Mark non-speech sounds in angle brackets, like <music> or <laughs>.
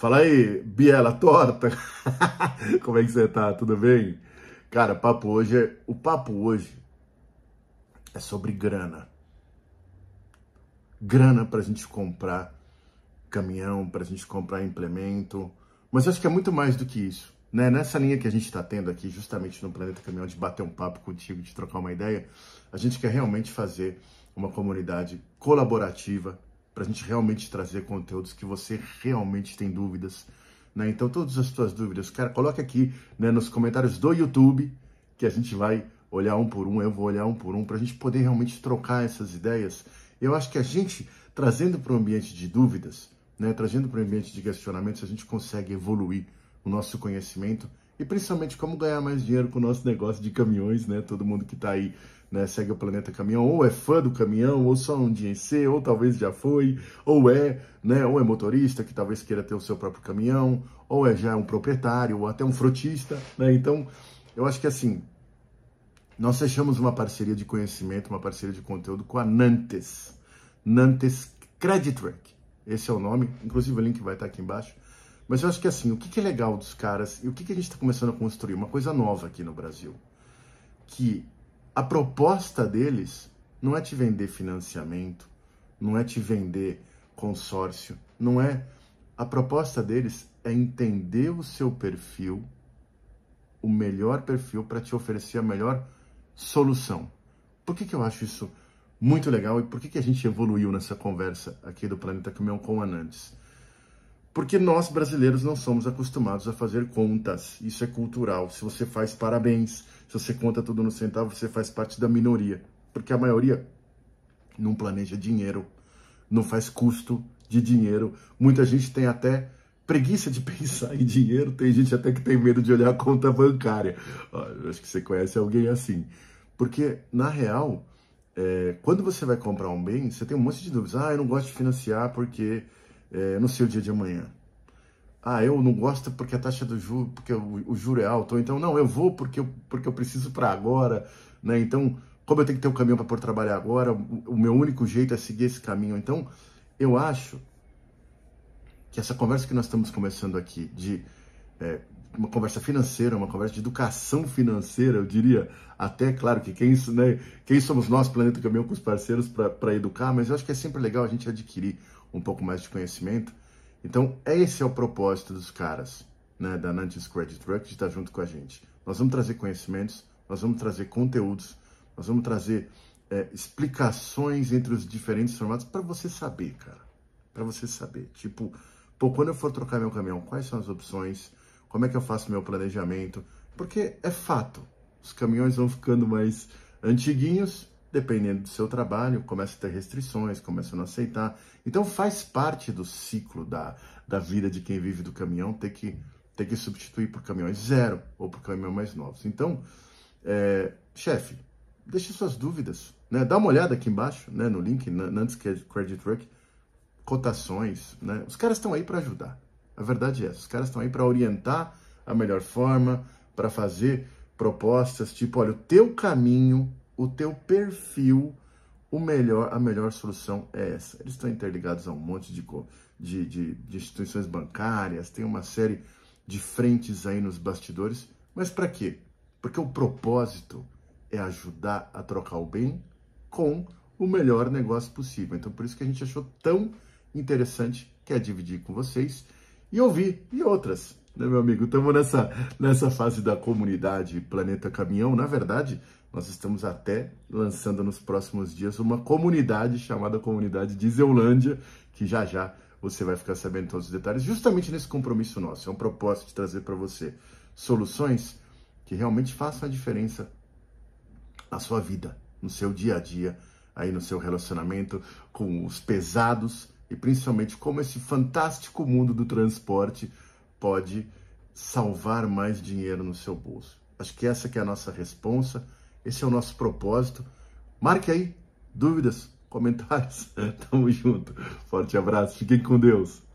Fala aí, Biela Torta. <laughs> Como é que você tá? Tudo bem? Cara, papo hoje é... o papo hoje é sobre grana. Grana pra gente comprar caminhão, pra gente comprar implemento, mas acho que é muito mais do que isso. Né? Nessa linha que a gente está tendo aqui, justamente no Planeta Caminhão, de bater um papo contigo, de trocar uma ideia, a gente quer realmente fazer uma comunidade colaborativa, para a gente realmente trazer conteúdos que você realmente tem dúvidas. Né? Então, todas as suas dúvidas, cara, coloque aqui né, nos comentários do YouTube, que a gente vai olhar um por um, eu vou olhar um por um, para a gente poder realmente trocar essas ideias. Eu acho que a gente, trazendo para o ambiente de dúvidas, né, trazendo para o ambiente de questionamentos, a gente consegue evoluir o nosso conhecimento e principalmente como ganhar mais dinheiro com o nosso negócio de caminhões, né? Todo mundo que está aí, né, segue o Planeta Caminhão, ou é fã do caminhão, ou só um dia em ser, ou talvez já foi, ou é, né, ou é motorista que talvez queira ter o seu próprio caminhão, ou é já um proprietário, ou até um frotista, né? Então, eu acho que assim, nós fechamos uma parceria de conhecimento, uma parceria de conteúdo com a Nantes, Nantes Credit Track. Esse é o nome, inclusive o link vai estar aqui embaixo. Mas eu acho que assim, o que, é legal dos caras e o que, a gente está começando a construir? Uma coisa nova aqui no Brasil. Que a proposta deles não é te vender financiamento, não é te vender consórcio, não é. A proposta deles é entender o seu perfil, o melhor perfil para te oferecer a melhor solução. Por que, que eu acho isso muito legal e por que, que a gente evoluiu nessa conversa aqui do Planeta Caminhão com Anandes? Porque nós brasileiros não somos acostumados a fazer contas. Isso é cultural. Se você faz parabéns, se você conta tudo no centavo, você faz parte da minoria. Porque a maioria não planeja dinheiro, não faz custo de dinheiro. Muita gente tem até preguiça de <laughs> pensar em dinheiro, tem gente até que tem medo de olhar a conta bancária. Ah, eu acho que você conhece alguém assim. Porque, na real, é, quando você vai comprar um bem, você tem um monte de dúvidas. Ah, eu não gosto de financiar porque é, seu dia de amanhã. Ah, eu não gosto porque a taxa do juro, porque o, o juro é alto, ou então não, eu vou porque eu, porque eu preciso para agora, né? Então, como eu tenho que ter um caminhão para pôr trabalhar agora, o, o meu único jeito é seguir esse caminho. Então, eu acho que essa conversa que nós estamos começando aqui, de é, uma conversa financeira, uma conversa de educação financeira, eu diria, até claro que quem, né, quem somos nós, Planeta Caminhão, com os parceiros para educar, mas eu acho que é sempre legal a gente adquirir um pouco mais de conhecimento. Então, esse é o propósito dos caras, né, da Nantes Credit Truck, de estar junto com a gente. Nós vamos trazer conhecimentos, nós vamos trazer conteúdos, nós vamos trazer é, explicações entre os diferentes formatos para você saber, cara. Para você saber. Tipo, pô, quando eu for trocar meu caminhão, quais são as opções? Como é que eu faço meu planejamento? Porque é fato, os caminhões vão ficando mais antiguinhos, dependendo do seu trabalho, começa a ter restrições, começa a não aceitar. Então faz parte do ciclo da, da vida de quem vive do caminhão ter que, ter que substituir por caminhões zero ou por caminhões mais novos. Então, é, chefe, deixe suas dúvidas. Né? Dá uma olhada aqui embaixo, né, no link, antes que Credit Work cotações. Né? Os caras estão aí para ajudar. A verdade é essa, os caras estão aí para orientar a melhor forma, para fazer propostas tipo, olha, o teu caminho o teu perfil, o melhor, a melhor solução é essa. Eles estão interligados a um monte de, de, de, de instituições bancárias, tem uma série de frentes aí nos bastidores. Mas para quê? Porque o propósito é ajudar a trocar o bem com o melhor negócio possível. Então, por isso que a gente achou tão interessante que é dividir com vocês e ouvir e outras, né, meu amigo? Estamos nessa, nessa fase da comunidade Planeta Caminhão. Na verdade, nós estamos até lançando nos próximos dias uma comunidade chamada Comunidade Dieselândia, que já já você vai ficar sabendo todos os detalhes, justamente nesse compromisso nosso. É um propósito de trazer para você soluções que realmente façam a diferença na sua vida, no seu dia a dia, aí no seu relacionamento com os pesados e principalmente como esse fantástico mundo do transporte pode salvar mais dinheiro no seu bolso. Acho que essa que é a nossa responsa esse é o nosso propósito. Marque aí dúvidas, comentários. <laughs> Tamo junto. Forte abraço. Fiquem com Deus.